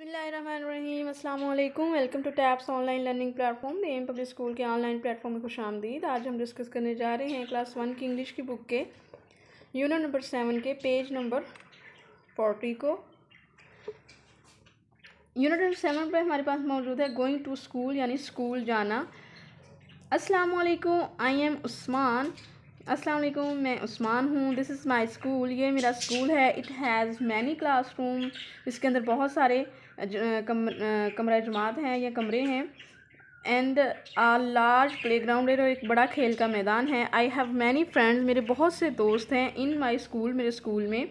बसमीम अल्लाम welcome to Taps online learning platform D M public school के online platform में खुश आमदीद आज हम डिस्कस करने जा रहे हैं क्लास वन की इंग्लिश की बुक के यूनिट नंबर सेवन के पेज नंबर फोर्टी को यूनिट नंबर सेवन पर हमारे पास मौजूद है गोइंग टू स्कूल यानी स्कूल जाना अस्सलाम आई एम उस्मान असलकुम मैं उस्मान हूँ दिस इज़ माई स्कूल ये मेरा स्कूल है इट हैज़ मैनी क्लासरूम इसके अंदर बहुत सारे कम कमरा जमात हैं या कमरे हैं एंड आ लार्ज ग्राउंड है और एक बड़ा खेल का मैदान है आई हैव मैनी फ्रेंड्स मेरे बहुत से दोस्त हैं इन माई स्कूल मेरे स्कूल में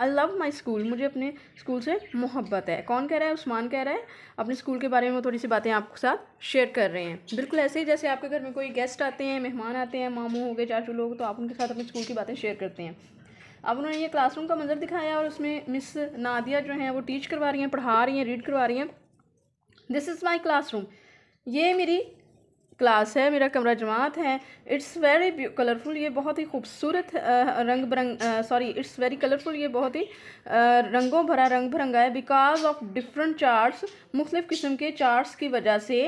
आई लव माई स्कूल मुझे अपने स्कूल से मोहब्बत है कौन कह रहा है उस्मान कह रहा है अपने स्कूल के बारे में थोड़ी सी बातें आपके साथ शेयर कर रहे हैं बिल्कुल ऐसे ही जैसे आपके घर में कोई गेस्ट आते हैं मेहमान आते हैं मामू हो गए चाचू लोग तो आप उनके साथ अपने स्कूल की बातें शेयर करते हैं अब उन्होंने ये क्लासरूम का मंजर दिखाया और उसमें मिस नादिया जो हैं वो टीच करवा रही हैं पढ़ा रही हैं रीड करवा रही हैं दिस इज़ माई क्लासरूम ये मेरी क्लास है मेरा कमरा जमात है इट्स वेरी कलरफुल ये बहुत ही खूबसूरत रंग बरंग सॉरी इट्स वेरी कलरफुल ये बहुत ही रंगों भरा रंग भरंगा है बिकॉज ऑफ डिफरेंट चार्ट्स मुख्तलिफ़ किस्म के चार्ट्स की वजह से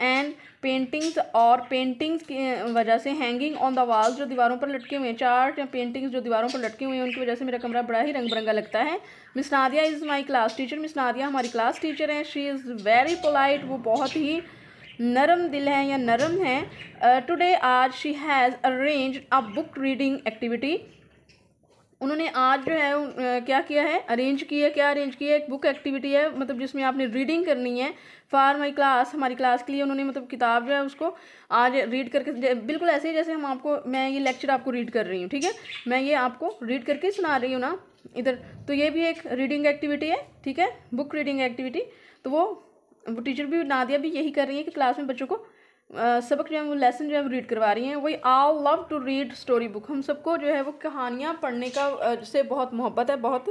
एंड पेंटिंग्स और पेंटिंग्स की वजह से हैंगिंग ऑन द वॉल जो दीवारों पर लटके हुए हैं चार्ट या पेंटिंग्स जो दीवारों पर लटके हुए हैं उनकी वजह से मेरा कमरा बड़ा ही रंग बिरंगा लगता है miss Nadia is my class teacher miss Nadia हमारी क्लास टीचर हैं शी इज़ वेरी पोलाइट वो बहुत ही नरम दिल हैं या नरम हैं टुडे आज she has arrange a book reading activity उन्होंने आज जो है क्या किया है अरेंज किया क्या अरेंज किया है एक बुक एक्टिविटी है मतलब जिसमें आपने रीडिंग करनी है फॉर माई क्लास हमारी क्लास के लिए उन्होंने मतलब किताब जो है उसको आज रीड करके बिल्कुल ऐसे ही जैसे हम आपको मैं ये लेक्चर आपको रीड कर रही हूँ ठीक है मैं ये आपको रीड करके सुना रही हूँ ना इधर तो ये भी एक रीडिंग एक्टिविटी है ठीक है बुक रीडिंग एक्टिविटी तो वो वो टीचर भी नादिया भी यही कर रही है कि क्लास में बच्चों को आ, सबक जो है वो लेसन जो है वो रीड करवा रही हैं वही I love to read story book हम सबको जो है वो कहानियाँ पढ़ने का से बहुत मोहब्बत है बहुत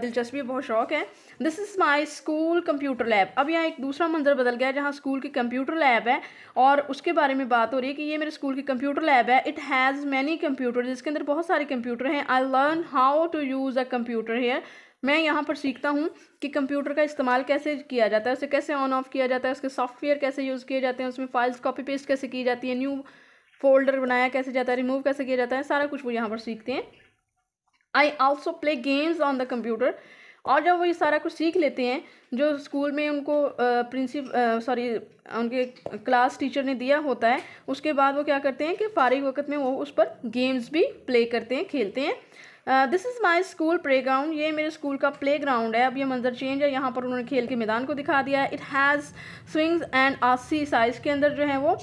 दिलचस्पी है बहुत शौक़ है this is my school computer lab अब यहाँ एक दूसरा मंजर बदल गया है जहाँ स्कूल की कंप्यूटर लैब है और उसके बारे में बात हो रही है कि ये मेरे स्कूल की कंप्यूटर लैब है इट हैज़ मैनी कंप्यूटर जिसके अंदर बहुत सारे कंप्यूटर हैं I learn how to use a computer here मैं यहाँ पर सीखता हूँ कि कंप्यूटर का इस्तेमाल कैसे किया जाता है उसे कैसे ऑन ऑफ किया जाता है उसके सॉफ्टवेयर कैसे यूज़ किए जाते हैं उसमें फाइल्स कॉपी पेस्ट कैसे की जाती है न्यू फोल्डर बनाया कैसे जाता है रिमूव कैसे किया जाता है सारा कुछ वो यहाँ पर सीखते हैं I also play games on the computer और जब वो ये सारा कुछ सीख लेते हैं जो स्कूल में उनको प्रिंसिप सॉरी उनके क्लास टीचर ने दिया होता है उसके बाद वो क्या करते हैं कि फारिग वक्त में वो उस पर गेम्स भी प्ले करते हैं खेलते हैं this is my school playground ये मेरे स्कूल का प्ले ग्राउंड है अब ये मंजर चेंज है यहाँ पर उन्होंने खेल के मैदान को दिखा दिया है इट हैज़ स्विंग्स एंड आसी साइज के अंदर जो है वो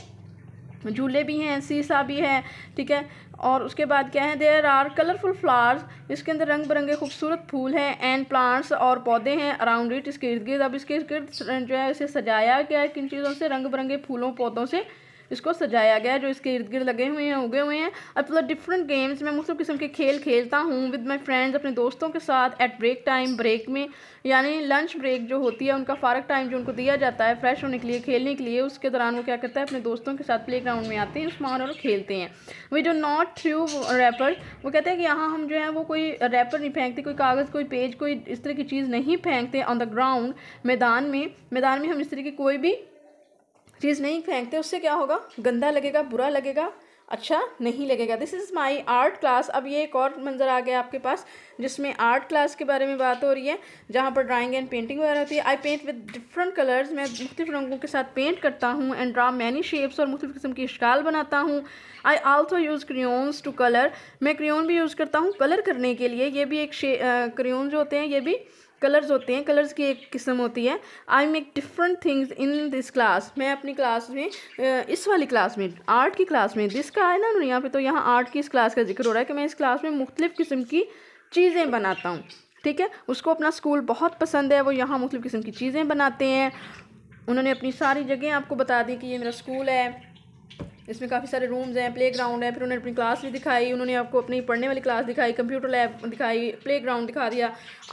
झूले भी हैं सीसा भी है ठीक है और उसके बाद क्या है देयर आर कलरफुल फ्लावर्स इसके अंदर रंग बिरंगे खूबसूरत फूल हैं एंड प्लांट्स और पौधे हैं अराउंड इट इसके इर्द गिर्द अब इसके इर्द गिर्द जो है इसे सजाया गया है किन चीज़ों से रंग बिरंगे फूलों पौधों से इसको सजाया गया है जो इसके इर्द गिर्द लगे हुए हैं उगे हुए हैं और मतलब डिफरेंट गेम्स मैं मुख्तु किस्म के खेल खेलता हूँ विद माई फ्रेंड्स अपने दोस्तों के साथ एट ब्रेक टाइम ब्रेक में यानी लंच ब्रेक जो होती है उनका फ़ारक टाइम जो उनको दिया जाता है फ्रेश होने के लिए खेलने के लिए उसके दौरान वो क्या करता है अपने दोस्तों के साथ प्ले ग्राउंड में आते हैं उसमें और खेलते हैं we do not throw wrapper वो कहते हैं कि यहाँ हम जो है वो कोई रैपर नहीं फेंकते कोई कागज़ कोई पेज कोई इस तरह की चीज़ नहीं फेंकते ऑन द ग्राउंड मैदान में मैदान में हम इस तरह की कोई भी चीज़ नहीं फेंकते उससे क्या होगा गंदा लगेगा बुरा लगेगा अच्छा नहीं लगेगा this is my art class अब ये एक और मंज़र आ गया आपके पास जिसमें आर्ट क्लास के बारे में बात हो रही है जहाँ पर ड्राइंग एंड पेंटिंग वगैरह होती है I paint with different colours मैं मुख्तु रंगों के साथ पेंट करता हूँ एंड ड्रा मैनी शेप्स और मुख्तु किस्म की इश्काल बनाता हूँ I also use crayons to colour मैं क्रियोन भी यूज़ करता हूँ कलर करने के लिए ये भी एक शे क्रियोन जो होते हैं ये भी कलर्स होते हैं कलर्स की एक किस्म होती है I make different things in this class मैं अपनी क्लास में इस वाली क्लास में आर्ट की क्लास में दिस का है ना उन्होंने यहाँ पे तो यहाँ आर्ट की इस क्लास का जिक्र हो रहा है कि मैं इस क्लास में मुख्तलिफ़ किस्म की चीज़ें बनाता हूँ ठीक है उसको अपना स्कूल बहुत पसंद है वो यहाँ मुख्तलिफ़ किस्म की चीज़ें बनाते हैं उन्होंने अपनी सारी जगह आपको बता दी कि ये मेरा स्कूल है इसमें काफ़ी सारे रूम्स हैं प्ले ग्राउंड है फिर उन्होंने अपनी क्लास भी दिखाई उन्होंने आपको अपनी पढ़ने वाली क्लास दिखाई कंप्यूटर लैब दिखाई प्ले ग्राउंड दिखा दिया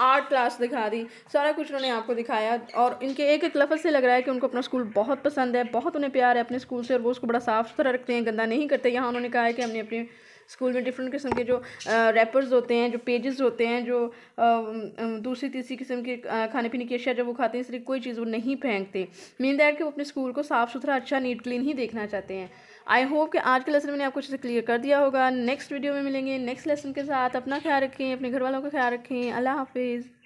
आर्ट क्लास दिखा दी सारा कुछ उन्होंने आपको दिखाया और इनके एक एक लफ्ज़ से लग रहा है कि उनको अपना स्कूल बहुत पसंद है बहुत उन्हें प्यार है अपने स्कूल से और वो उसको बड़ा साफ़ सुथरा रखते हैं गंदा नहीं करते यहाँ उन्होंने कहा है कि हमने अपने स्कूल में डिफरेंट किस्म के जो रैपर्स होते हैं जो पेजेस होते हैं जो दूसरी तीसरी किस्म के खाने पीने की अशिया जब वो खाते हैं इसलिए कोई चीज़ वो नहीं फेंकते मीन दैट कि वो अपने स्कूल को साफ़ सुथरा अच्छा नीट क्लीन ही देखना चाहते हैं आई होप कि आज के लेसन मैंने आपको अच्छे क्लियर कर दिया होगा नेक्स्ट वीडियो में मिलेंगे नेक्स्ट लेसन के साथ अपना ख्याल रखें अपने घर वालों का ख्याल रखें अल्लाह हाफिज़